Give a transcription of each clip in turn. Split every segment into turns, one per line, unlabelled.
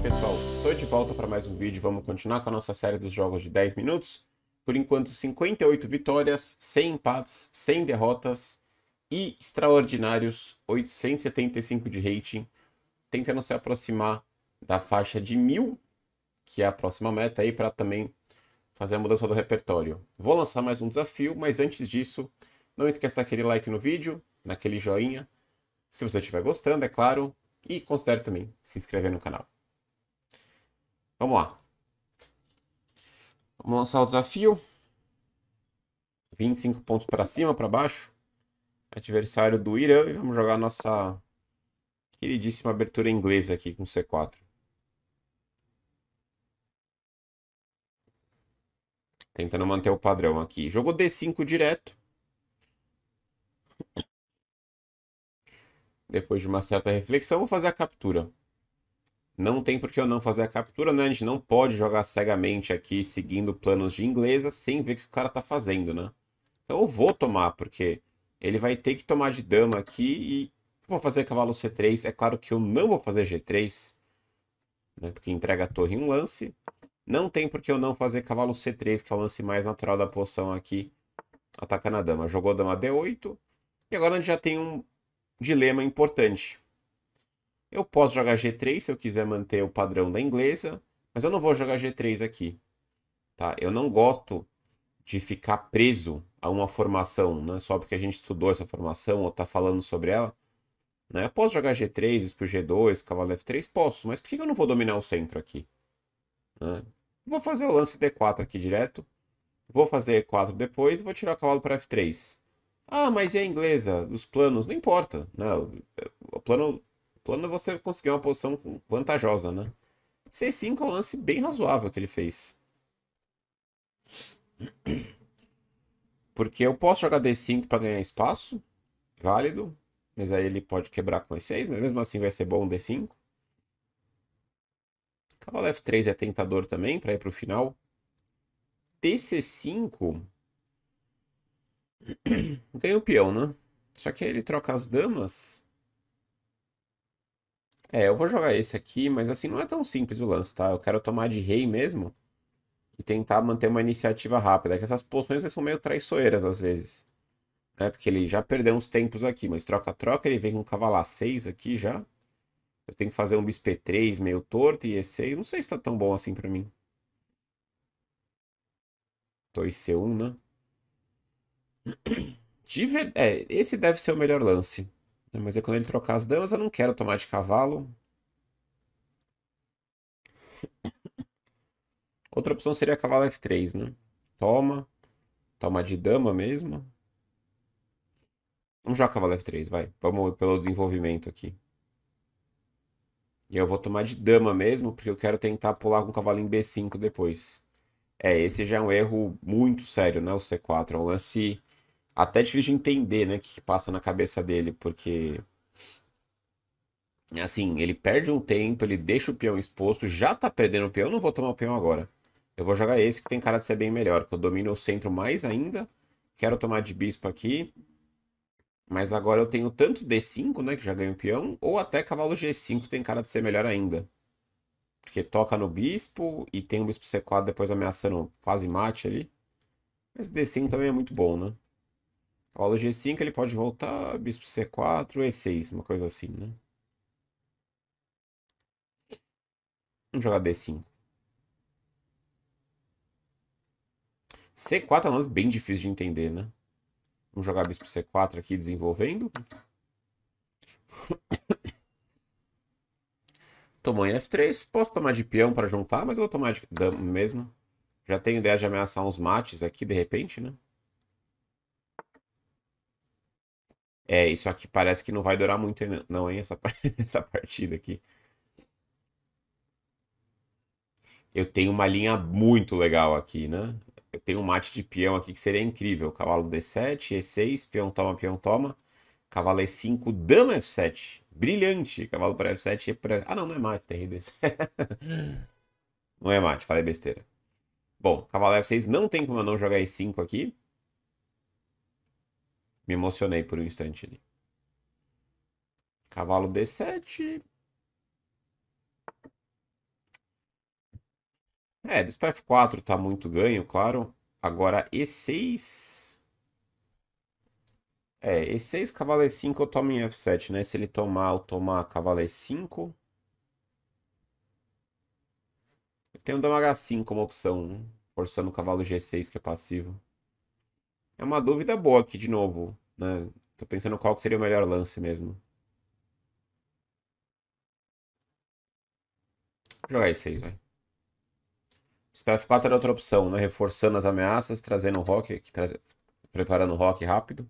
pessoal, estou de volta para mais um vídeo, vamos continuar com a nossa série dos jogos de 10 minutos. Por enquanto 58 vitórias, 100 empates, 100 derrotas e extraordinários 875 de rating, tentando se aproximar da faixa de 1000, que é a próxima meta aí para também fazer a mudança do repertório. Vou lançar mais um desafio, mas antes disso, não esqueça daquele like no vídeo, naquele joinha, se você estiver gostando, é claro, e considere também se inscrever no canal. Vamos lá. Vamos lançar o desafio. 25 pontos para cima, para baixo. Adversário do Irã. E vamos jogar nossa queridíssima abertura inglesa aqui com C4. Tentando manter o padrão aqui. Jogou D5 direto. Depois de uma certa reflexão, vou fazer a captura. Não tem por que eu não fazer a captura, né? A gente não pode jogar cegamente aqui, seguindo planos de inglesa, sem ver o que o cara tá fazendo, né? Então eu vou tomar, porque ele vai ter que tomar de dama aqui e vou fazer cavalo C3. É claro que eu não vou fazer G3, né? Porque entrega a torre em um lance. Não tem por que eu não fazer cavalo C3, que é o lance mais natural da poção aqui. Atacando a dama. Jogou dama D8. E agora a gente já tem um dilema importante. Eu posso jogar G3 se eu quiser manter o padrão da inglesa, mas eu não vou jogar G3 aqui. Tá? Eu não gosto de ficar preso a uma formação, né? só porque a gente estudou essa formação ou está falando sobre ela. Né? Eu posso jogar G3, bispo G2, cavalo F3? Posso, mas por que eu não vou dominar o centro aqui? Né? Vou fazer o lance D4 aqui direto. Vou fazer E4 depois e vou tirar o cavalo para F3. Ah, mas e a inglesa? Os planos? Não importa. Né? O plano plano é você conseguir uma posição vantajosa, né? C5 é um lance bem razoável que ele fez. Porque eu posso jogar D5 para ganhar espaço, válido, mas aí ele pode quebrar com E6, mas mesmo assim vai ser bom D5. Cavalo F3 é tentador também para ir para o final. TC5 tem o peão, né? Só que aí ele troca as damas. É, eu vou jogar esse aqui, mas assim, não é tão simples o lance, tá? Eu quero tomar de rei mesmo e tentar manter uma iniciativa rápida. É que essas posições são meio traiçoeiras às vezes. Né? Porque ele já perdeu uns tempos aqui, mas troca-troca, ele vem com um cavalar 6 aqui já. Eu tenho que fazer um bispo E3 meio torto e E6. Não sei se tá tão bom assim pra mim. 2C1, né? De ver... é, esse deve ser o melhor lance. Né, mas é quando ele trocar as damas, eu não quero tomar de cavalo. Outra opção seria cavalo F3, né? Toma. Toma de dama mesmo. Vamos jogar cavalo F3, vai. Vamos pelo desenvolvimento aqui. E eu vou tomar de dama mesmo, porque eu quero tentar pular com o cavalo em B5 depois. É, esse já é um erro muito sério, né? O C4 é um lance até difícil de entender, né, o que, que passa na cabeça dele, porque assim, ele perde um tempo, ele deixa o peão exposto, já tá perdendo o peão, eu não vou tomar o peão agora. Eu vou jogar esse que tem cara de ser bem melhor, que eu domino o centro mais ainda. Quero tomar de bispo aqui. Mas agora eu tenho tanto D5, né, que já ganho peão, ou até cavalo G5, que tem cara de ser melhor ainda. Porque toca no bispo e tem o bispo C4 depois ameaçando quase mate ali. Mas D5 também é muito bom, né? O G5 ele pode voltar, Bispo C4, E6, uma coisa assim, né? Vamos jogar D5. C4 é um lance bem difícil de entender, né? Vamos jogar Bispo C4 aqui, desenvolvendo. Tomou em F3. Posso tomar de peão para juntar, mas eu vou tomar de dama mesmo. Já tenho ideia de ameaçar uns mates aqui, de repente, né? É, isso aqui parece que não vai durar muito, não, hein? Essa, essa partida aqui. Eu tenho uma linha muito legal aqui, né? Eu tenho um mate de peão aqui que seria incrível. Cavalo D7, E6, peão toma, peão toma. Cavalo E5, dama F7. Brilhante. Cavalo para F7 e para... Ah, não, não é mate, tem RDC. não é mate, falei besteira. Bom, cavalo F6 não tem como eu não jogar E5 aqui. Me emocionei por um instante ali. Cavalo D7. É, bispo F4 tá muito ganho, claro. Agora E6. É, E6, cavalo E5 eu tomo em F7, né? Se ele tomar, eu tomar cavalo E5. Eu tenho dama H5 como opção, forçando o cavalo G6 que é passivo. É uma dúvida boa aqui de novo, né? Tô pensando qual seria o melhor lance mesmo. Vou jogar E6, vai. Spell F4 era outra opção, né? Reforçando as ameaças, trazendo o rock, traz... preparando o rock rápido.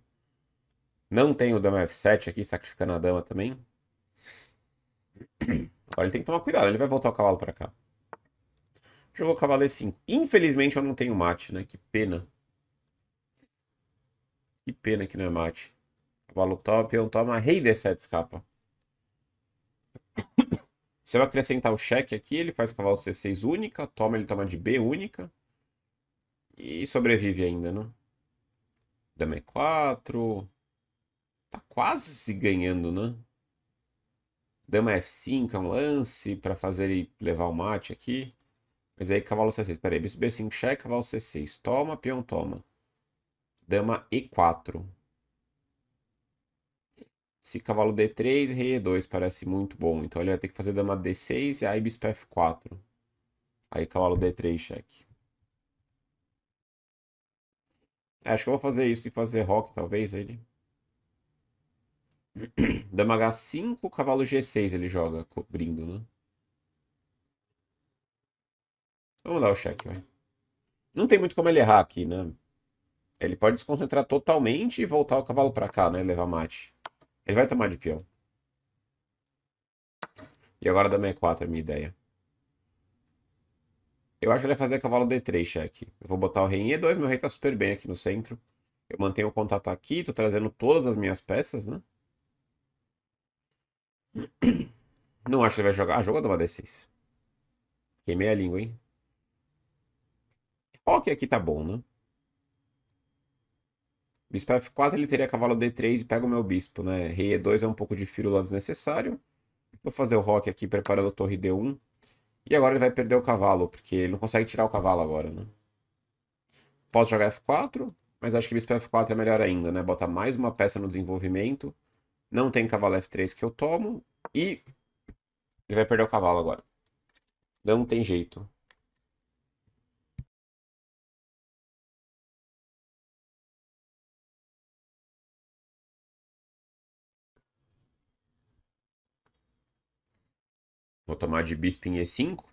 Não tem o dama F7 aqui, sacrificando a dama também. Agora ele tem que tomar cuidado, ele vai voltar o cavalo para cá. Jogou cavalo E5. Infelizmente eu não tenho mate, né? Que pena. Que pena que não é mate. Cavalo top, peão toma rei d7 escapa. se eu acrescentar o cheque aqui, ele faz cavalo c6 única, toma, ele toma de b única. E sobrevive ainda, né? Dama e4. É tá quase ganhando, né? Dama F5 é, é um lance para fazer ele levar o mate aqui. Mas aí cavalo C6. Peraí, bispo B5 cheque, cavalo C6. Toma, peão toma. Dama E4. Se cavalo D3, rei E2 parece muito bom. Então ele vai ter que fazer dama D6 e aí bispo F4. Aí cavalo D3 cheque. É, acho que eu vou fazer isso e fazer rock, talvez, ele. Dama H5, cavalo G6 ele joga, cobrindo, né? Vamos dar o cheque, vai. Não tem muito como ele errar aqui, né? Ele pode desconcentrar totalmente e voltar o cavalo pra cá, né? Levar mate. Ele vai tomar de peão. E agora dama E4 é a minha ideia. Eu acho que ele vai fazer cavalo D3 cheque. Eu vou botar o rei em E2, meu rei tá super bem aqui no centro. Eu mantenho o contato aqui, tô trazendo todas as minhas peças, né? Não acho que ele vai jogar. Ah, jogou dama D6. Queimei a língua, hein? Ok, aqui tá bom, né? Bispo F4 ele teria cavalo D3 e pega o meu bispo, né? Rei E2 é um pouco de firula desnecessário. Vou fazer o rock aqui preparando a torre D1. E agora ele vai perder o cavalo, porque ele não consegue tirar o cavalo agora, né? Posso jogar F4, mas acho que bispo F4 é melhor ainda, né? bota mais uma peça no desenvolvimento. Não tem cavalo F3 que eu tomo. E ele vai perder o cavalo agora. Não tem jeito. Vou tomar de bispo em E5.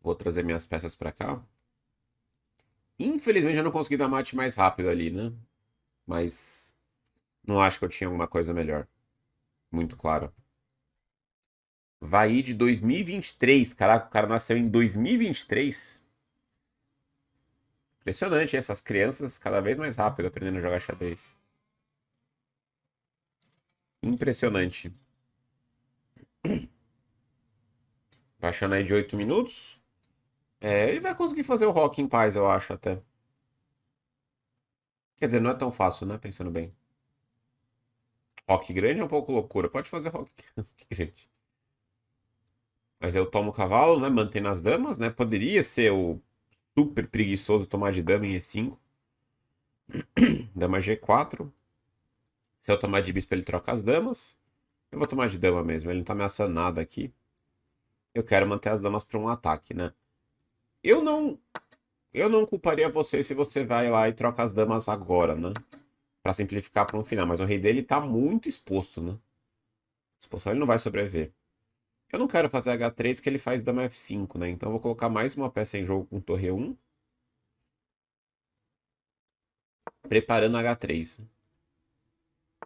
Vou trazer minhas peças para cá. Infelizmente eu não consegui dar mate mais rápido ali, né? Mas não acho que eu tinha alguma coisa melhor. Muito claro. Vai de 2023. Caraca, o cara nasceu em 2023. Impressionante, hein? essas crianças cada vez mais rápido aprendendo a jogar xadrez. Impressionante. Baixando aí de 8 minutos. É, ele vai conseguir fazer o rock em paz, eu acho, até. Quer dizer, não é tão fácil, né? Pensando bem. Rock grande é um pouco loucura. Pode fazer rock grande. Mas eu tomo o cavalo, né? Mantendo as damas, né? Poderia ser o super preguiçoso tomar de dama em E5. Dama G4. Se eu tomar de bispo, ele troca as damas. Eu vou tomar de dama mesmo, ele não tá ameaçando nada aqui. Eu quero manter as damas para um ataque, né? Eu não... Eu não culparia você se você vai lá e troca as damas agora, né? Pra simplificar para um final. Mas o rei dele tá muito exposto, né? Exposto, ele não vai sobreviver. Eu não quero fazer H3 que ele faz dama F5, né? Então eu vou colocar mais uma peça em jogo com torre 1. Preparando H3.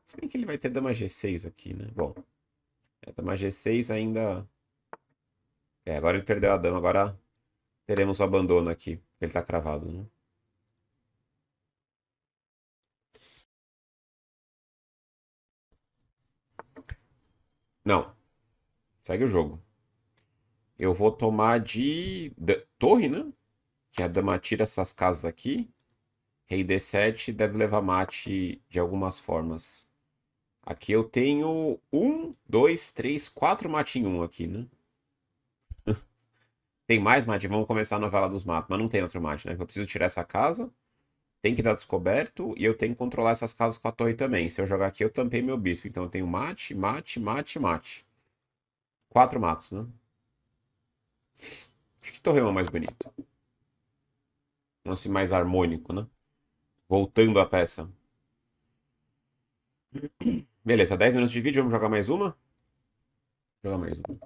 Se bem que ele vai ter dama G6 aqui, né? Bom, é, dama G6 ainda... É, agora ele perdeu a dama, agora teremos o abandono aqui. Ele tá cravado, né? Não. Segue o jogo. Eu vou tomar de D torre, né? Que a dama tira essas casas aqui. Rei D7 deve levar mate de algumas formas. Aqui eu tenho um, dois, três, quatro matinho aqui, né? tem mais mate? Vamos começar a novela dos matos, mas não tem outro mate, né? Eu preciso tirar essa casa, tem que dar descoberto e eu tenho que controlar essas casas com a torre também. Se eu jogar aqui, eu tampei meu bispo. Então eu tenho mate, mate, mate, mate. Quatro matos, né? Acho que Torreão é mais bonito. Lance mais harmônico, né? Voltando à peça. Beleza, 10 minutos de vídeo, vamos jogar mais uma? jogar mais uma.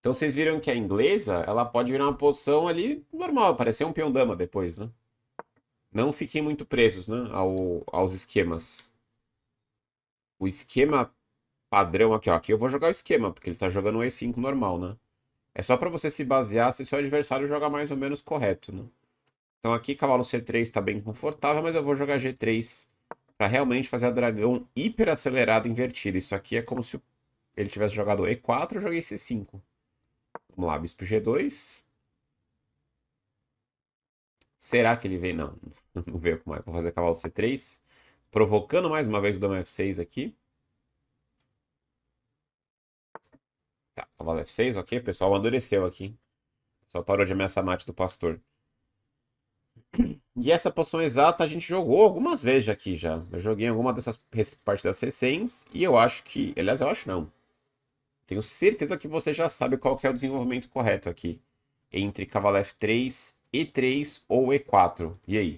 Então vocês viram que a inglesa, ela pode virar uma posição ali normal, parecer um peão-dama depois, né? Não fiquem muito presos né, ao, aos esquemas. O esquema padrão aqui, ó. Aqui eu vou jogar o esquema, porque ele tá jogando um E5 normal, né? É só para você se basear se seu adversário joga mais ou menos correto, né? Então aqui cavalo C3 está bem confortável, mas eu vou jogar G3 para realmente fazer a dragão hiper acelerado invertido. Isso aqui é como se ele tivesse jogado E4, eu joguei C5. Vamos lá, bispo G2. Será que ele vem? Não, não veio como é. Vou fazer cavalo C3, provocando mais uma vez o dama F6 aqui. Tá, cavalo F6, ok? O pessoal amadureceu aqui. Só parou de ameaçar a mate do pastor. E essa poção exata a gente jogou algumas vezes aqui já. Eu joguei alguma dessas partidas recentes e eu acho que... Aliás, eu acho não. Tenho certeza que você já sabe qual é o desenvolvimento correto aqui. Entre cavalo F3, E3 ou E4. E aí?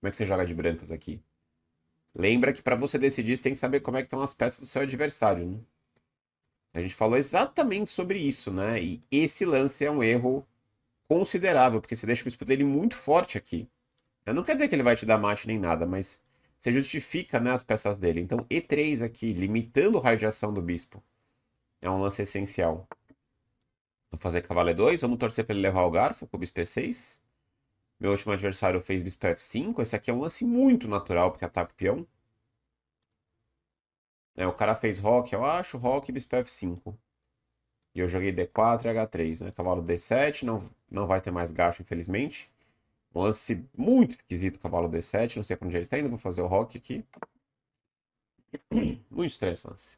Como é que você joga de brancas aqui? Lembra que para você decidir, você tem que saber como é que estão as peças do seu adversário, né? A gente falou exatamente sobre isso, né? E esse lance é um erro considerável, porque você deixa o bispo dele muito forte aqui. Então, não quer dizer que ele vai te dar mate nem nada, mas você justifica né, as peças dele. Então E3 aqui, limitando o raio de ação do bispo, é um lance essencial. Vou fazer cavalo E2, vamos torcer para ele levar o garfo com o bispo E6. Meu último adversário fez bispo F5, esse aqui é um lance muito natural, porque ataca o peão. É, o cara fez rock, eu acho, rock bispo F5. E eu joguei D4 e H3, né? Cavalo D7, não não vai ter mais gasto, infelizmente. Um lance muito esquisito, cavalo D7. Não sei pra onde ele está indo. Vou fazer o rock aqui. Muito estranho esse lance.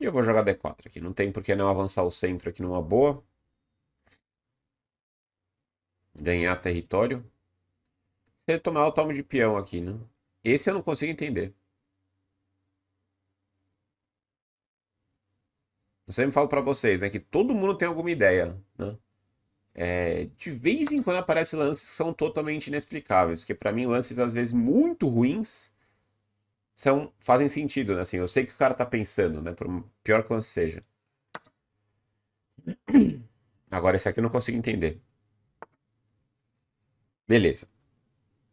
E eu vou jogar D4 aqui. Não tem por que não avançar o centro aqui numa boa. Ganhar território. Se ele tomar, eu tomo de peão aqui, né? Esse eu não consigo entender. Eu sempre falo para vocês, né, que todo mundo tem alguma ideia, né? É, de vez em quando aparecem lances que são totalmente inexplicáveis, que para mim lances às vezes muito ruins são fazem sentido, né? Assim, eu sei que o cara tá pensando, né? Por pior que lance seja. Agora esse aqui eu não consigo entender. Beleza.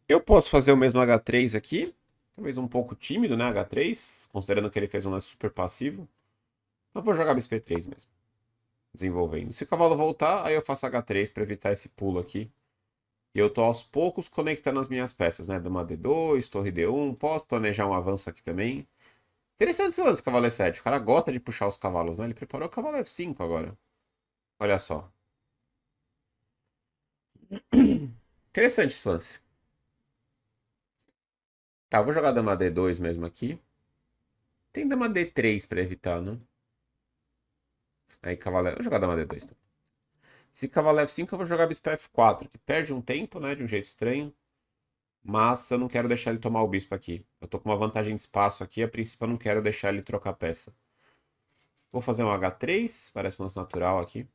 Eu posso fazer o mesmo H3 aqui. Talvez um pouco tímido, né? H3, considerando que ele fez um lance super passivo. Eu vou jogar bisp 3 mesmo. Desenvolvendo. Se o cavalo voltar, aí eu faço H3 para evitar esse pulo aqui. E eu tô aos poucos conectando as minhas peças, né? Dama D2, torre D1. Posso planejar um avanço aqui também. Interessante esse lance, cavalo E7. O cara gosta de puxar os cavalos, né? Ele preparou o cavalo F5 agora. Olha só. Interessante esse lance. Tá, eu vou jogar dama D2 mesmo aqui. Tem dama D3 pra evitar, né? Aí cavalo F... Vou jogar dama D2. Então. Se cavalo F5, eu vou jogar bispo F4, que perde um tempo, né? De um jeito estranho. Mas eu não quero deixar ele tomar o bispo aqui. Eu tô com uma vantagem de espaço aqui. A princípio, eu não quero deixar ele trocar peça. Vou fazer um H3. Parece nosso natural aqui.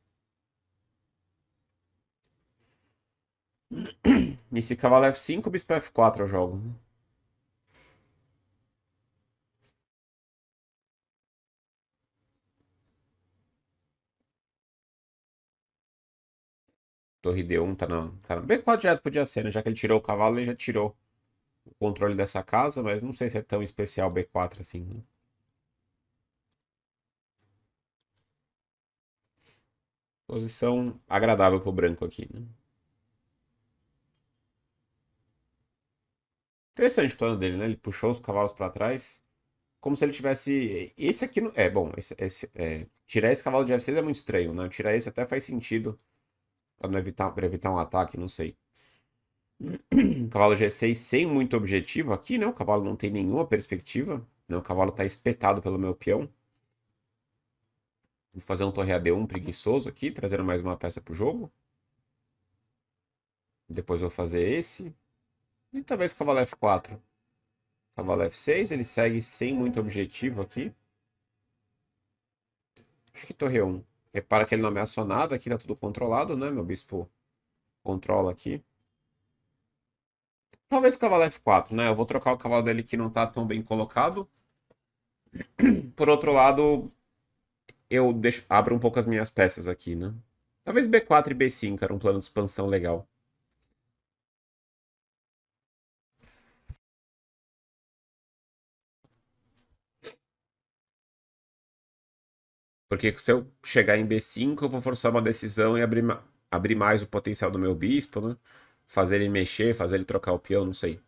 E se cavalo F5, bispo F4 eu jogo. Torre D1 tá na, tá na... Bem quadrado podia ser, né? Já que ele tirou o cavalo, ele já tirou o controle dessa casa, mas não sei se é tão especial B4 assim, né? Posição agradável pro branco aqui, né? Interessante o plano dele, né? Ele puxou os cavalos para trás, como se ele tivesse... Esse aqui... Não... É, bom, esse, esse, é... tirar esse cavalo de F6 é muito estranho, né? Tirar esse até faz sentido para evitar, evitar um ataque, não sei. Cavalo G6 sem muito objetivo aqui, né? O cavalo não tem nenhuma perspectiva. Né? O cavalo tá espetado pelo meu peão. Vou fazer um torre AD1 preguiçoso aqui, trazendo mais uma peça pro jogo. Depois vou fazer esse. E talvez cavalo F4. Cavalo F6, ele segue sem muito objetivo aqui. Acho que torre 1. Repara que ele não é nada aqui tá tudo controlado, né? Meu bispo controla aqui. Talvez cavalo F4, né? Eu vou trocar o cavalo dele que não tá tão bem colocado. Por outro lado, eu deixo, abro um pouco as minhas peças aqui, né? Talvez B4 e B5 era um plano de expansão legal. Porque se eu chegar em B5, eu vou forçar uma decisão e abrir, abrir mais o potencial do meu bispo, né? Fazer ele mexer, fazer ele trocar o peão, não sei.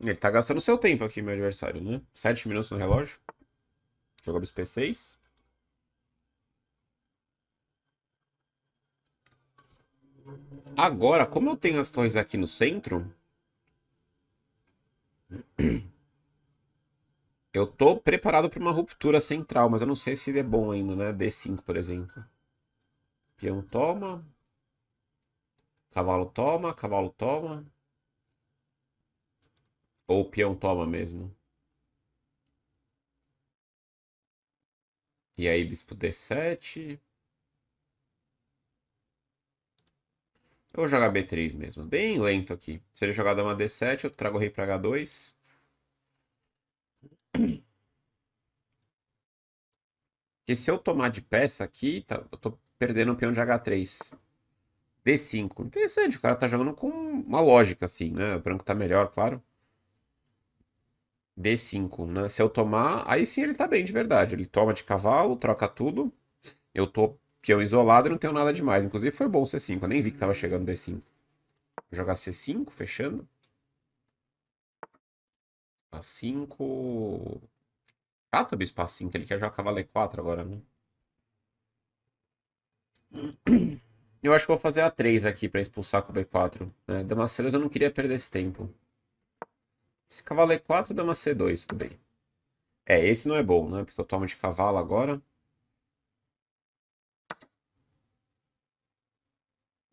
Ele tá gastando seu tempo aqui, meu adversário, né? 7 minutos no relógio. Jogou bispo P6. Agora, como eu tenho as torres aqui no centro... Eu tô preparado para uma ruptura central, mas eu não sei se é bom ainda, né? D5, por exemplo. Peão toma. Cavalo toma, cavalo toma. Ou peão toma mesmo. E aí, bispo D7. Eu vou jogar B3 mesmo. Bem lento aqui. Se ele jogar dama D7, eu trago o rei pra H2. Porque se eu tomar de peça aqui, tá, eu tô perdendo um peão de H3. D5. Interessante, o cara tá jogando com uma lógica, assim, né? O branco tá melhor, claro. D5, né? Se eu tomar, aí sim ele tá bem de verdade. Ele toma de cavalo, troca tudo. Eu tô peão isolado e não tenho nada demais. Inclusive foi bom o C5, eu nem vi que tava chegando D5. Vou jogar C5, fechando. A 5. Cata ah, bispo A5, ele quer jogar cavalo E4 agora, né? Eu acho que vou fazer A3 aqui pra expulsar com o B4. Né? Dama C2 eu não queria perder esse tempo. Esse cavalo E4, dama C2, tudo bem. É, esse não é bom, né? Porque eu tomo de cavalo agora.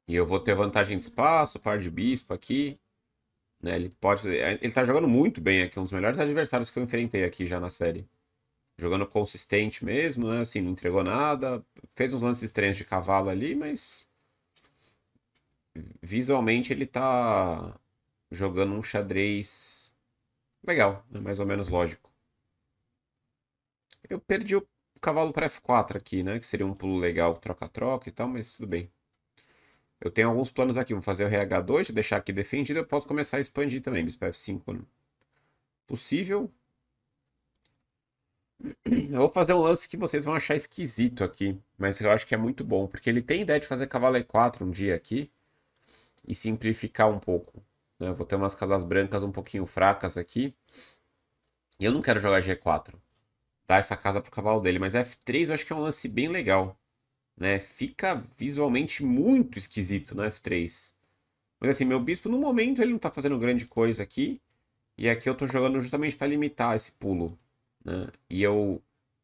E eu vou ter vantagem de espaço, par de bispo aqui. Né? Ele pode. É, ele tá jogando muito bem aqui, um dos melhores adversários que eu enfrentei aqui já na série. Jogando consistente mesmo, né? Assim, não entregou nada. Fez uns lances estranhos de cavalo ali, mas. Visualmente ele tá jogando um xadrez legal, né? mais ou menos lógico. Eu perdi o cavalo para F4 aqui, né? Que seria um pulo legal, troca-troca e tal, mas tudo bem. Eu tenho alguns planos aqui. Vou fazer o RH2, deixar aqui defendido. Eu posso começar a expandir também. Bispo F5 né? possível. Eu vou fazer um lance que vocês vão achar esquisito aqui. Mas eu acho que é muito bom. Porque ele tem ideia de fazer cavalo E4 um dia aqui. E simplificar um pouco. Né? Eu vou ter umas casas brancas um pouquinho fracas aqui. E eu não quero jogar G4. Dar essa casa pro cavalo dele. Mas F3 eu acho que é um lance bem legal né? Fica visualmente muito esquisito no F3. Mas assim, meu bispo no momento ele não tá fazendo grande coisa aqui. E aqui eu tô jogando justamente para limitar esse pulo. Né? E eu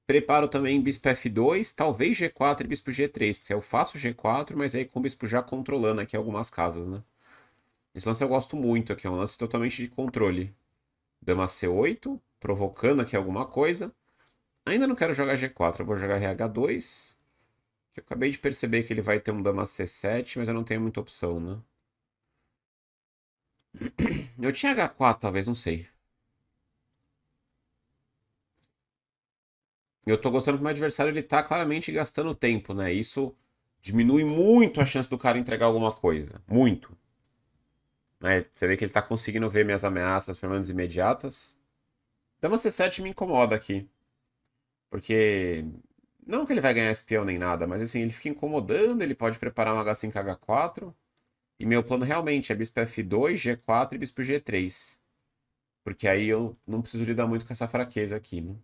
preparo também bispo F2, talvez G4 e bispo G3. Porque eu faço G4, mas aí com o bispo já controlando aqui algumas casas, né? Esse lance eu gosto muito aqui, é um lance totalmente de controle. Dama C8, provocando aqui alguma coisa. Ainda não quero jogar G4, eu vou jogar RH2. Eu acabei de perceber que ele vai ter um dama C7, mas eu não tenho muita opção, né? Eu tinha H4, talvez, não sei. Eu tô gostando que o meu adversário ele tá claramente gastando tempo, né? Isso diminui muito a chance do cara entregar alguma coisa. Muito. Né? Você vê que ele tá conseguindo ver minhas ameaças, pelo menos imediatas. Dama C7 me incomoda aqui. Porque não que ele vai ganhar espião nem nada, mas assim, ele fica incomodando, ele pode preparar um H5H4. E meu plano realmente é bispo F2, G4 e bispo G3. Porque aí eu não preciso lidar muito com essa fraqueza aqui, né?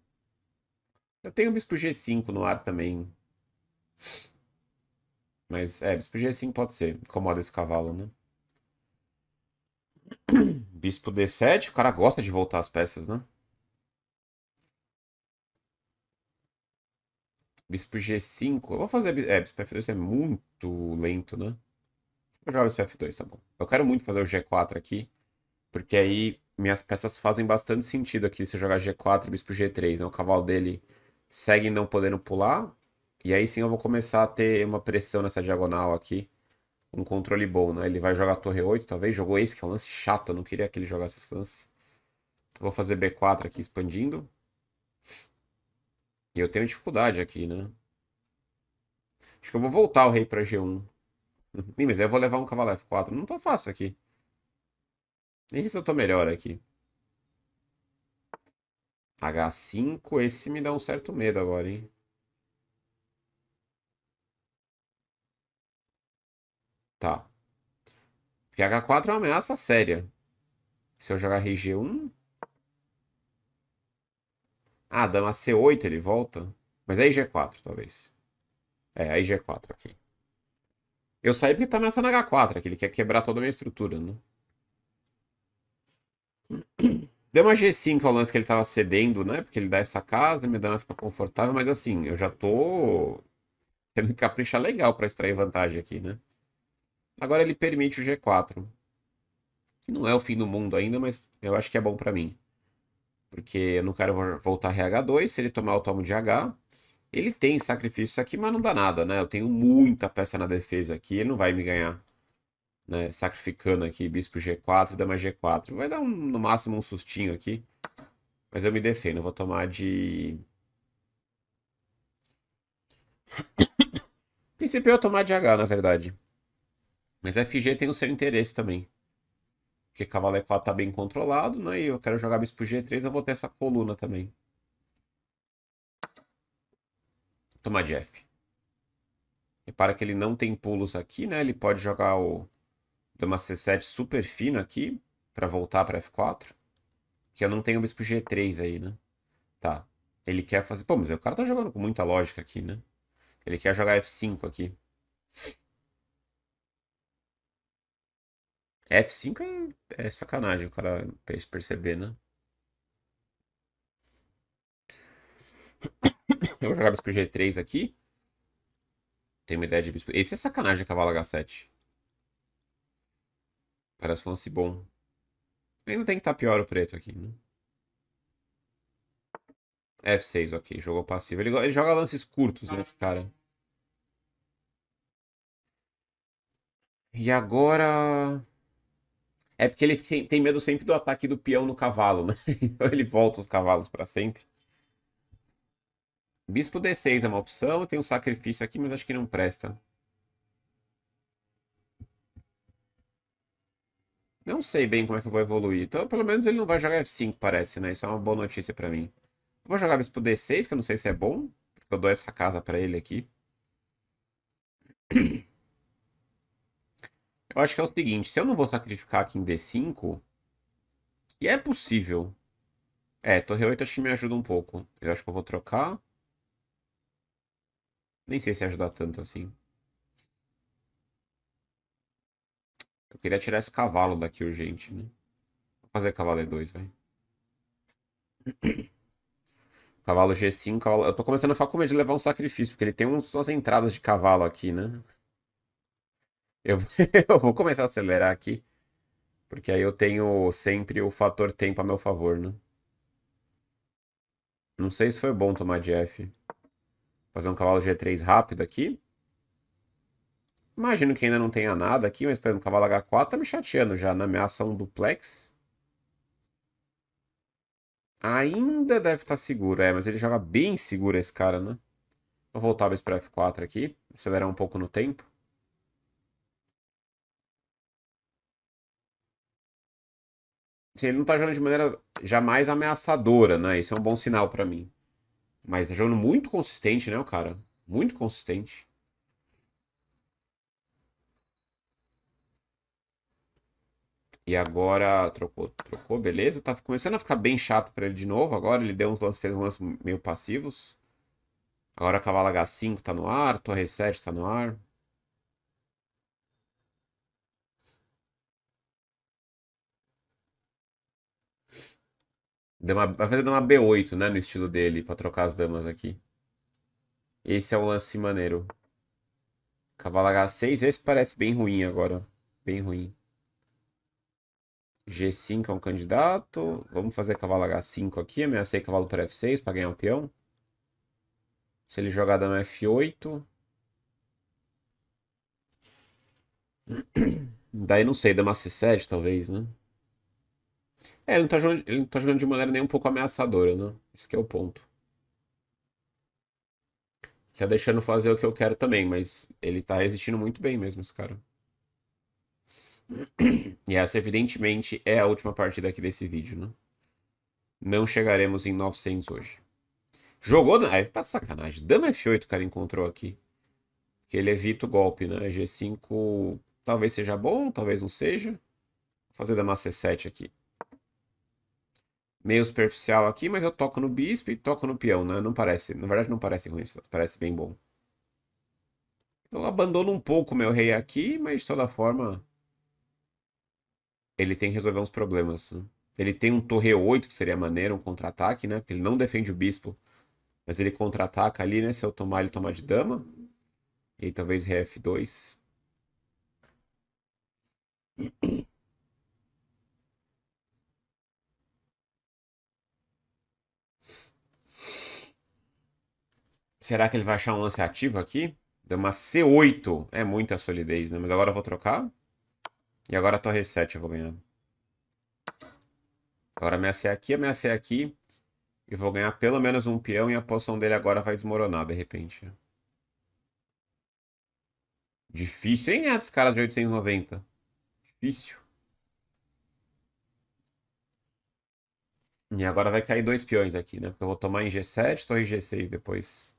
Eu tenho bispo G5 no ar também. Mas, é, bispo G5 pode ser. Incomoda esse cavalo, né? Bispo D7, o cara gosta de voltar as peças, né? Bispo G5. Eu vou fazer. É, Bispo F2 é muito lento, né? Eu jogo Bispo F2, tá bom. Eu quero muito fazer o G4 aqui, porque aí minhas peças fazem bastante sentido aqui se eu jogar G4 e Bispo G3. Né? O cavalo dele segue não podendo pular. E aí sim eu vou começar a ter uma pressão nessa diagonal aqui. Um controle bom, né? Ele vai jogar torre 8, talvez. Jogou esse, que é um lance chato. Eu não queria que ele jogasse esse lance. Vou fazer B4 aqui expandindo. E eu tenho dificuldade aqui, né? Acho que eu vou voltar o rei pra G1. Ih, mas aí eu vou levar um cavalo F4. Não tô fácil aqui. Nem sei se eu tô melhor aqui? H5, esse me dá um certo medo agora, hein? Tá. Porque H4 é uma ameaça séria. Se eu jogar rei G1... Ah, dama C8 ele volta? Mas aí é G4, talvez. É, aí G4 aqui. Eu saí porque tá ameaçando H4, que ele quer quebrar toda a minha estrutura, né? Dama G5 é o lance que ele tava cedendo, né? Porque ele dá essa casa, minha dama fica confortável, mas assim, eu já tô tendo que caprichar legal para extrair vantagem aqui, né? Agora ele permite o G4. Que não é o fim do mundo ainda, mas eu acho que é bom para mim. Porque eu não quero voltar RH2. Se ele tomar, eu tomo de H. Ele tem sacrifício aqui, mas não dá nada, né? Eu tenho muita peça na defesa aqui. Ele não vai me ganhar. Né? Sacrificando aqui bispo G4, dama G4. Vai dar um, no máximo um sustinho aqui. Mas eu me defendo. Eu vou tomar de... princípio eu tomar de H, na verdade. Mas FG tem o seu interesse também. Porque cavalo E4 tá bem controlado, né? E eu quero jogar bispo G3, eu vou ter essa coluna também. Toma de F. Repara que ele não tem pulos aqui, né? Ele pode jogar o dama C7 super fino aqui para voltar para F4. Que eu não tenho bispo G3 aí, né? Tá. Ele quer fazer... Pô, mas o cara tá jogando com muita lógica aqui, né? Ele quer jogar F5 aqui. F5 é, é sacanagem o cara perceber, né? Eu vou jogar bispo G3 aqui. Tem uma ideia de bispo. Esse é sacanagem, cavalo H7. Parece um lance bom. Ainda tem que estar tá pior o preto aqui, né? F6, ok. Jogou passivo. Ele, ele joga lances curtos, né, cara. E agora... É porque ele tem medo sempre do ataque do peão no cavalo, né? Então ele volta os cavalos para sempre. Bispo D6 é uma opção. Tem um sacrifício aqui, mas acho que não presta. Não sei bem como é que eu vou evoluir. Então, pelo menos ele não vai jogar F5, parece, né? Isso é uma boa notícia para mim. Eu vou jogar Bispo D6, que eu não sei se é bom. Porque eu dou essa casa para ele aqui. Eu acho que é o seguinte, se eu não vou sacrificar aqui em D5, que é possível. É, torre 8 acho que me ajuda um pouco. Eu acho que eu vou trocar. Nem sei se ajudar tanto assim. Eu queria tirar esse cavalo daqui urgente, né? Vou fazer cavalo E2, vai. Cavalo G5, cavalo... Eu tô começando a ficar com medo de levar um sacrifício, porque ele tem umas entradas de cavalo aqui, né? Eu, eu vou começar a acelerar aqui, porque aí eu tenho sempre o fator tempo a meu favor, né? Não sei se foi bom tomar de F. Fazer um cavalo G3 rápido aqui. Imagino que ainda não tenha nada aqui, mas por exemplo, cavalo H4 tá me chateando já, na ameaça um duplex. Ainda deve estar tá seguro, é, mas ele joga bem seguro esse cara, né? Vou voltar a vez para F4 aqui, acelerar um pouco no tempo. ele não tá jogando de maneira jamais ameaçadora, né? Isso é um bom sinal para mim. Mas tá jogando muito consistente, né, o cara? Muito consistente. E agora trocou, trocou, beleza. Tá começando a ficar bem chato para ele de novo. Agora ele deu uns lances, fez uns lances meio passivos. Agora cavalo H5 tá no ar, torre 7 tá no ar. Dama, vai fazer dama B8, né? No estilo dele, pra trocar as damas aqui. Esse é um lance maneiro. Cavalo H6, esse parece bem ruim agora. Bem ruim. G5 é um candidato. Vamos fazer cavalo H5 aqui. Ameacei cavalo por F6 pra ganhar um peão. Se ele jogar dama F8. Daí não sei, dama C7 talvez, né? É, ele não tá jogando, ele não tá jogando de maneira nem um pouco ameaçadora, né? Isso que é o ponto. Tá deixando fazer o que eu quero também, mas ele tá resistindo muito bem mesmo, esse cara. E essa, evidentemente, é a última partida aqui desse vídeo, né? Não chegaremos em 900 hoje. Jogou... Ah, tá de sacanagem. Dama F8 o cara encontrou aqui. Que ele evita o golpe, né? G5 talvez seja bom, talvez não seja. Vou fazer dama C7 aqui meio superficial aqui, mas eu toco no bispo e toco no peão, né? Não parece, na verdade não parece ruim, parece bem bom. Eu abandono um pouco meu rei aqui, mas de toda forma ele tem que resolver uns problemas. Né? Ele tem um torre 8, que seria maneiro, um contra-ataque, né? Porque ele não defende o bispo, mas ele contra-ataca ali, né? Se eu tomar, ele toma de dama. E talvez f 2. Será que ele vai achar um lance ativo aqui? Deu uma C8. É muita solidez, né? Mas agora eu vou trocar. E agora a torre 7 eu vou ganhar. Agora ameacei aqui, ameacei aqui. E vou ganhar pelo menos um peão e a poção dele agora vai desmoronar de repente. Difícil, hein? Esses é dos caras de 890. Difícil. E agora vai cair dois peões aqui, né? Porque eu vou tomar em G7, torre G6 depois.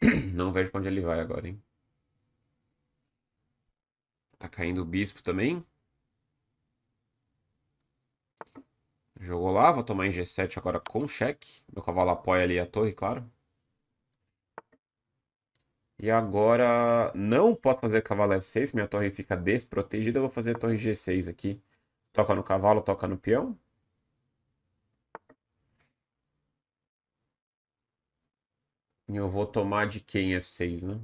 Não vejo pra onde ele vai agora, hein? Tá caindo o bispo também. Jogou lá, vou tomar em G7 agora com cheque. Meu cavalo apoia ali a torre, claro. E agora não posso fazer cavalo F6, minha torre fica desprotegida. Eu vou fazer torre G6 aqui. Toca no cavalo, toca no peão. E eu vou tomar de quem F6, né?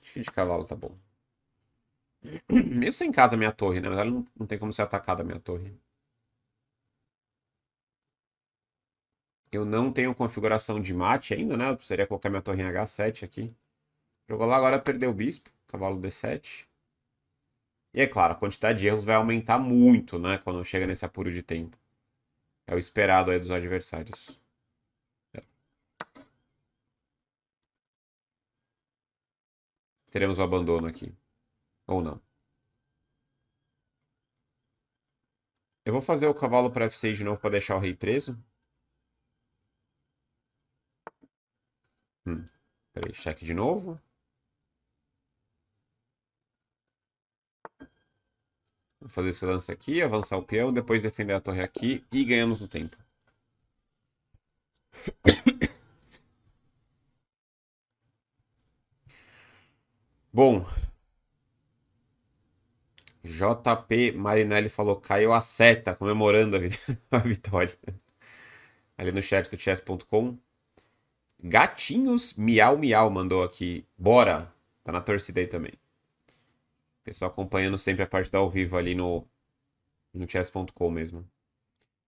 Acho que de cavalo tá bom. Meio sem casa a minha torre, né? Mas ela não, tem como ser atacada a minha torre. Eu não tenho configuração de mate ainda, né? Eu precisaria colocar minha torre em H7 aqui. Jogou lá, agora perdeu o bispo. Cavalo D7. E é claro, a quantidade de erros vai aumentar muito, né? Quando chega nesse apuro de tempo. É o esperado aí dos adversários. É. Teremos o um abandono aqui. Ou não. Eu vou fazer o cavalo para F6 de novo para deixar o rei preso. Hum. Peraí, cheque de novo. fazer esse lance aqui, avançar o peão, depois defender a torre aqui e ganhamos o tempo. Bom, JP Marinelli falou, caiu a seta, comemorando a, vitória. Ali no chat do chess.com. Gatinhos Miau Miau mandou aqui. Bora! Tá na torcida aí também. Pessoal acompanhando sempre a parte da ao vivo ali no, no chess.com mesmo.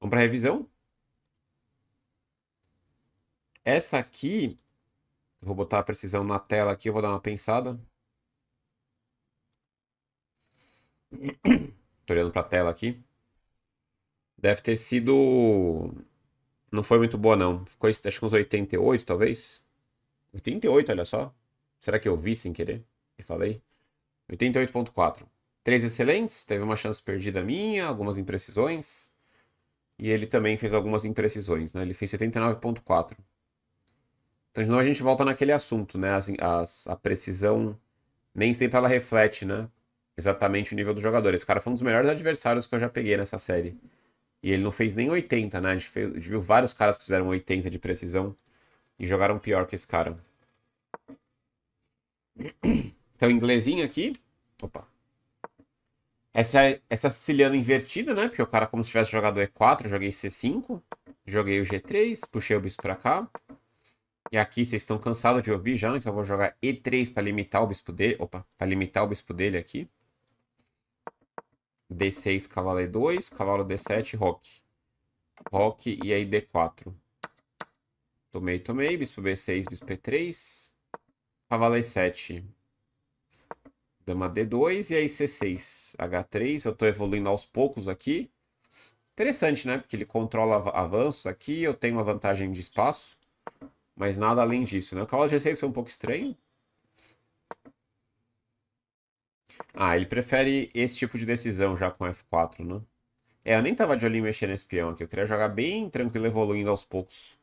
Vamos para revisão? Essa aqui, vou botar a precisão na tela aqui, eu vou dar uma pensada. Tô olhando para a tela aqui. Deve ter sido. Não foi muito boa, não. Ficou acho que uns 88, talvez. 88, olha só. Será que eu vi sem querer? E falei? 88.4. Três excelentes, teve uma chance perdida minha, algumas imprecisões. E ele também fez algumas imprecisões, né? Ele fez 79.4. Então, de novo, a gente volta naquele assunto, né? As, as, a precisão nem sempre ela reflete, né? Exatamente o nível do jogador. Esse cara foi um dos melhores adversários que eu já peguei nessa série. E ele não fez nem 80, né? A gente, fez, a gente viu vários caras que fizeram 80 de precisão e jogaram pior que esse cara. Então, inglesinho aqui. Opa. Essa, essa siciliana invertida, né? Porque o cara, é como se tivesse jogado E4, joguei C5. Joguei o G3, puxei o bispo pra cá. E aqui vocês estão cansados de ouvir já, né? Que eu vou jogar E3 pra limitar o bispo dele. Opa, pra limitar o bispo dele aqui. D6, cavalo E2, cavalo D7, roque. Roque e aí D4. Tomei, tomei. Bispo B6, bispo E3. Cavalo E7. Dama D2 e aí C6, H3. Eu estou evoluindo aos poucos aqui. Interessante, né? Porque ele controla avanço aqui, eu tenho uma vantagem de espaço. Mas nada além disso, né? O cavalo G6 foi um pouco estranho. Ah, ele prefere esse tipo de decisão já com F4, né? É, eu nem tava de em mexendo nesse peão aqui. Eu queria jogar bem tranquilo, evoluindo aos poucos.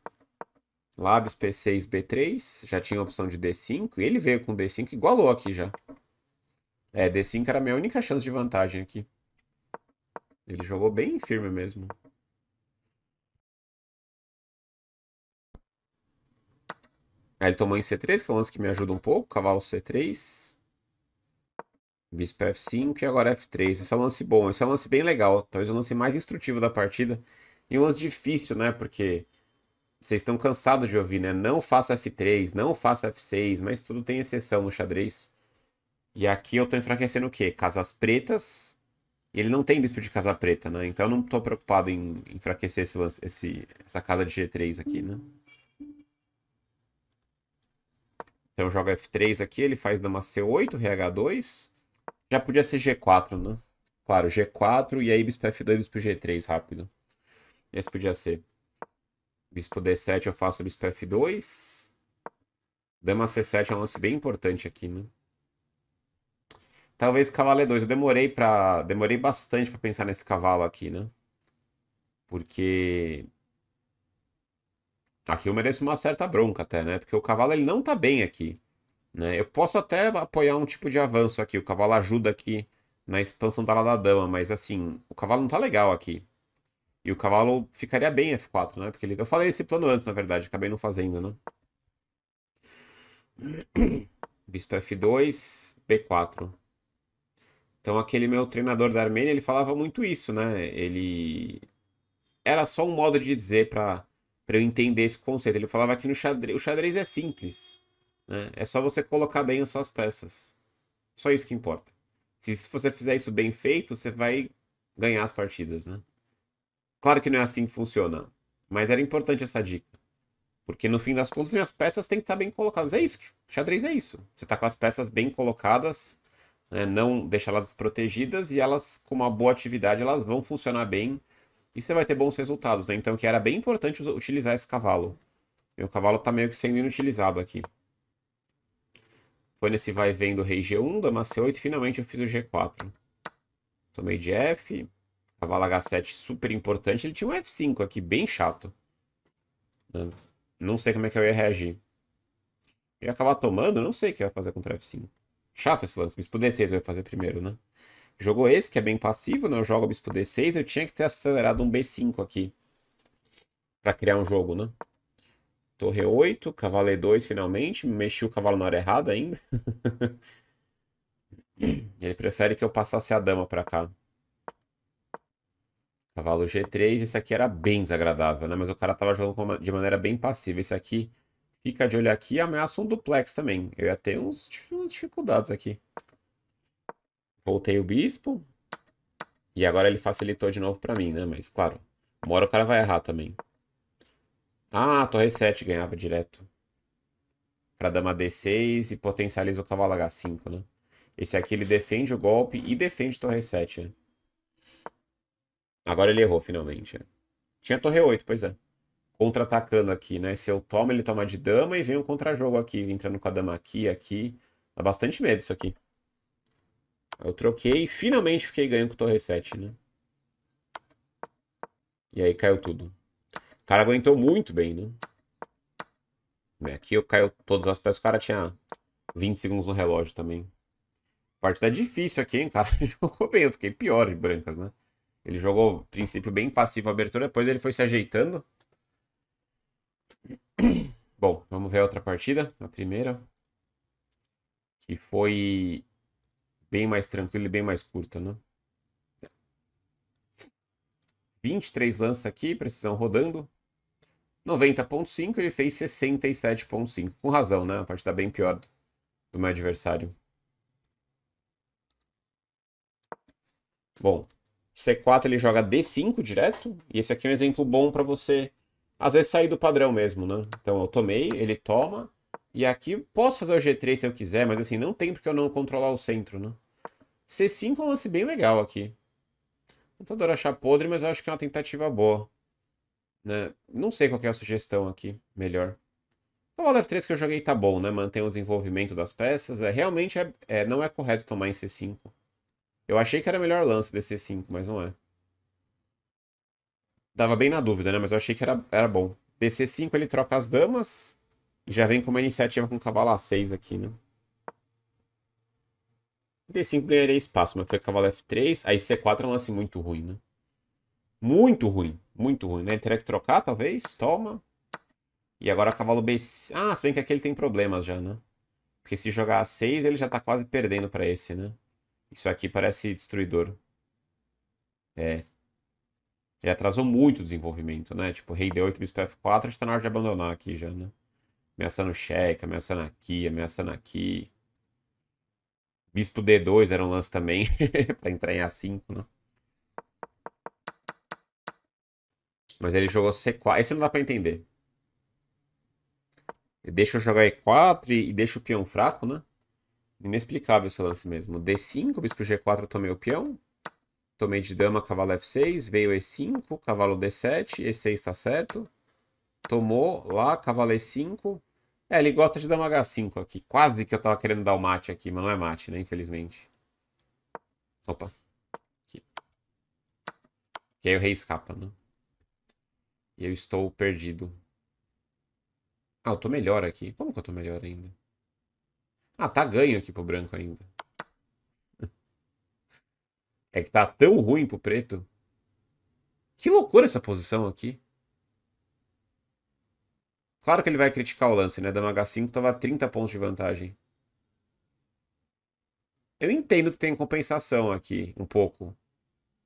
Labs P6, B3. Já tinha a opção de D5. E ele veio com D5 igualou aqui já. É, D5 era a minha única chance de vantagem aqui. Ele jogou bem firme mesmo. Aí ah, ele tomou em C3, que é um lance que me ajuda um pouco. Cavalo C3. Bispo F5 e agora F3. Esse é um lance bom, esse é um lance bem legal. Talvez o um lance mais instrutivo da partida. E um lance difícil, né? Porque vocês estão cansados de ouvir, né? Não faça F3, não faça F6, mas tudo tem exceção no xadrez. E aqui eu tô enfraquecendo o quê? Casas pretas. E ele não tem bispo de casa preta, né? Então eu não tô preocupado em enfraquecer esse, esse, essa casa de G3 aqui, né? Então joga F3 aqui, ele faz dama C8, RH2. Já podia ser G4, né? Claro, G4 e aí bispo F2, bispo G3 rápido. Esse podia ser. Bispo D7 eu faço bispo F2. Dama C7 é um lance bem importante aqui, né? Talvez cavalo E2. É eu demorei para demorei bastante para pensar nesse cavalo aqui, né? Porque aqui eu mereço uma certa bronca até, né? Porque o cavalo ele não tá bem aqui, né? Eu posso até apoiar um tipo de avanço aqui, o cavalo ajuda aqui na expansão da Lada da dama, mas assim, o cavalo não tá legal aqui. E o cavalo ficaria bem F4, né? Porque ele... eu falei esse plano antes, na verdade, acabei não fazendo, né? Bispo F2, B4. Então aquele meu treinador da Armênia, ele falava muito isso, né? Ele era só um modo de dizer para para eu entender esse conceito. Ele falava que no xadrez, o xadrez é simples, né? É só você colocar bem as suas peças. Só isso que importa. Se você fizer isso bem feito, você vai ganhar as partidas, né? Claro que não é assim que funciona, mas era importante essa dica. Porque no fim das contas, minhas peças têm que estar tá bem colocadas. É isso. Xadrez é isso. Você está com as peças bem colocadas, né? não deixar elas desprotegidas e elas, com uma boa atividade, elas vão funcionar bem e você vai ter bons resultados. Né? Então, que era bem importante utilizar esse cavalo. Meu cavalo está meio que sendo inutilizado aqui. Foi nesse vai vendo rei G1, dama C8, finalmente eu fiz o G4. Tomei de F, cavalo H7 super importante. Ele tinha um F5 aqui, bem chato. Né? Não sei como é que eu ia reagir. Eu ia acabar tomando, não sei o que eu ia fazer contra o F5. Chato esse lance. Bispo D6 vai fazer primeiro, né? Jogou esse, que é bem passivo, né? Eu jogo Bispo D6, eu tinha que ter acelerado um B5 aqui. para criar um jogo, né? Torre 8, cavalo E2 finalmente. Mexi o cavalo na hora errada ainda. Ele prefere que eu passasse a dama para cá. Cavalo G3, esse aqui era bem desagradável, né? Mas o cara tava jogando de maneira bem passiva. Esse aqui Fica de olho aqui e ameaça um duplex também. Eu ia ter uns, umas dificuldades aqui. Voltei o bispo. E agora ele facilitou de novo para mim, né? Mas, claro, uma hora o cara vai errar também. Ah, torre 7 ganhava direto. Pra dama D6 e potencializa o cavalo H5, né? Esse aqui ele defende o golpe e defende torre 7. Né? Agora ele errou, finalmente. É. Tinha torre 8, pois é contra-atacando aqui, né? Se eu tomo, ele toma de dama e vem um contra-jogo aqui, entrando com a dama aqui, aqui. Dá bastante medo isso aqui. Eu troquei e finalmente fiquei ganhando com o torre 7, né? E aí caiu tudo. O cara aguentou muito bem, né? É, aqui eu caiu todas as peças, o cara tinha 20 segundos no relógio também. Partida difícil aqui, hein? O cara jogou bem, eu fiquei pior de brancas, né? Ele jogou, princípio, bem passivo a abertura, depois ele foi se ajeitando. Bom, vamos ver a outra partida, a primeira. Que foi bem mais tranquila e bem mais curta, né? 23 lances aqui, precisão rodando. 90.5, ele fez 67.5. Com razão, né? A partida bem pior do, do meu adversário. Bom, C4 ele joga D5 direto. E esse aqui é um exemplo bom para você às vezes sair do padrão mesmo, né? Então eu tomei, ele toma, e aqui posso fazer o G3 se eu quiser, mas assim, não tem porque eu não controlar o centro, né? C5 é um lance bem legal aqui. Não tô achar podre, mas eu acho que é uma tentativa boa. Né? Não sei qual é a sugestão aqui, melhor. Então, o Aleph 3 que eu joguei tá bom, né? Mantém o desenvolvimento das peças. É, realmente é, é, não é correto tomar em C5. Eu achei que era melhor lance de C5, mas não é. Dava bem na dúvida, né? Mas eu achei que era, era bom. dc 5 ele troca as damas. E já vem com uma iniciativa com cavalo A6 aqui, né? D5 ganharia espaço, mas foi cavalo F3. Aí C4 é um lance muito ruim, né? Muito ruim. Muito ruim, né? Ele terá que trocar, talvez. Toma. E agora cavalo B... Ah, se bem que aqui ele tem problemas já, né? Porque se jogar A6, ele já tá quase perdendo pra esse, né? Isso aqui parece destruidor. É. Ele atrasou muito o desenvolvimento, né? Tipo, rei D8, bispo F4, a gente tá na hora de abandonar aqui já, né? Ameaçando cheque, ameaçando aqui, ameaçando aqui. Bispo D2 era um lance também, pra entrar em A5, né? Mas ele jogou C4. Esse não dá pra entender. Deixa eu jogar E4 e, e deixa o peão fraco, né? Inexplicável esse lance mesmo. D5, bispo G4, eu tomei o peão. Tomei de dama, cavalo f6, veio e5, cavalo d7, e6 tá certo. Tomou lá, cavalo e5. É, ele gosta de dama h5 aqui. Quase que eu tava querendo dar o mate aqui, mas não é mate, né? Infelizmente. Opa. Aqui. Que aí o rei escapa, né? E eu estou perdido. Ah, eu tô melhor aqui. Como que eu tô melhor ainda? Ah, tá ganho aqui pro branco ainda. É que tá tão ruim pro preto. Que loucura essa posição aqui. Claro que ele vai criticar o lance, né? Dama H5 tava 30 pontos de vantagem. Eu entendo que tem compensação aqui, um pouco.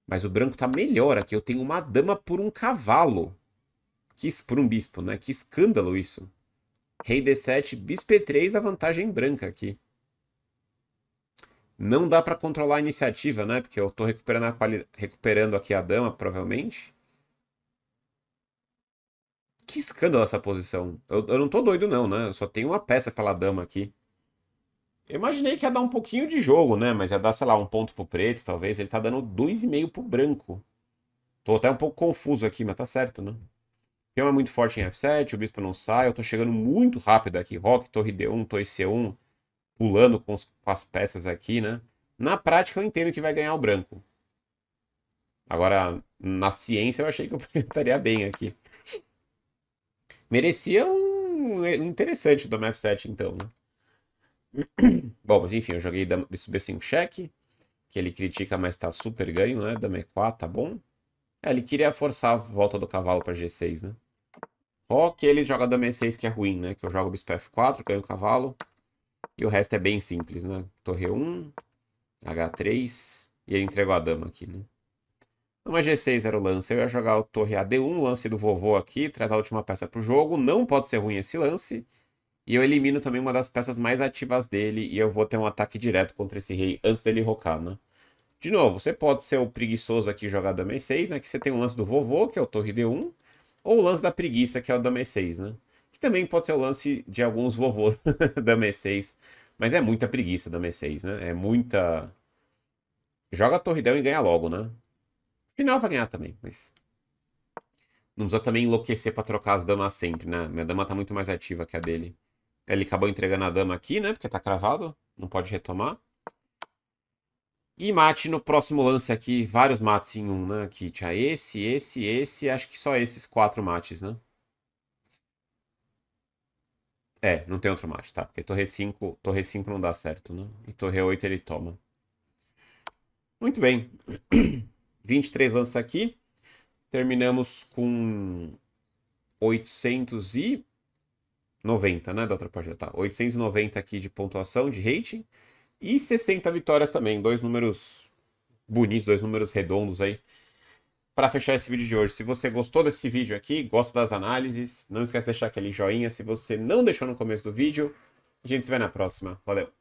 Mas o branco tá melhor aqui. Eu tenho uma dama por um cavalo. Que, por um bispo, né? Que escândalo isso. Rei D7, bispo E3, a vantagem branca aqui. Não dá para controlar a iniciativa, né? Porque eu tô recuperando, a quali... recuperando aqui a dama, provavelmente. Que escândalo essa posição. Eu, eu não tô doido não, né? Eu só tenho uma peça pela dama aqui. Eu imaginei que ia dar um pouquinho de jogo, né? Mas ia dar, sei lá, um ponto pro preto, talvez. Ele tá dando dois e meio pro branco. Tô até um pouco confuso aqui, mas tá certo, né? O é muito forte em F7, o bispo não sai. Eu tô chegando muito rápido aqui. Rock, torre D1, torre C1 pulando com, as peças aqui, né? Na prática eu entendo que vai ganhar o branco. Agora, na ciência eu achei que eu estaria bem aqui. Merecia um interessante o Dama F7, então, né? Bom, mas enfim, eu joguei Dama B5 cheque, que ele critica, mas tá super ganho, né? Dama E4, tá bom. É, ele queria forçar a volta do cavalo para G6, né? que ele joga Dama E6, que é ruim, né? Que eu jogo Bispo F4, ganho o cavalo. E o resto é bem simples, né? Torre 1, H3. E ele entregou a dama aqui, né? Uma G6 era o lance. Eu ia jogar o torre AD1, lance do vovô aqui, traz a última peça pro jogo. Não pode ser ruim esse lance. E eu elimino também uma das peças mais ativas dele. E eu vou ter um ataque direto contra esse rei antes dele rocar, né? De novo, você pode ser o preguiçoso aqui e jogar dama E6, né? Que você tem o lance do vovô, que é o torre D1. Ou o lance da preguiça, que é o dama E6, né? Que também pode ser o lance de alguns vovôs da M6. Mas é muita preguiça da M6, né? É muita. Joga a torridão e ganha logo, né? Final vai ganhar também, mas. Não precisa também enlouquecer pra trocar as damas sempre, né? Minha dama tá muito mais ativa que a dele. Ele acabou entregando a dama aqui, né? Porque tá cravado. Não pode retomar. E mate no próximo lance aqui. Vários mates em um, né? Que tinha ah, esse, esse, esse. Acho que só esses quatro mates, né? É, não tem outro mate, tá? Porque torre 5, torre 5 não dá certo, né? E torre 8 ele toma. Muito bem. 23 lanças aqui. Terminamos com 890, né? Da outra parte já tá. 890 aqui de pontuação, de rating. E 60 vitórias também. Dois números bonitos, dois números redondos aí para fechar esse vídeo de hoje. Se você gostou desse vídeo aqui, gosta das análises, não esquece de deixar aquele joinha. Se você não deixou no começo do vídeo, a gente se vê na próxima. Valeu!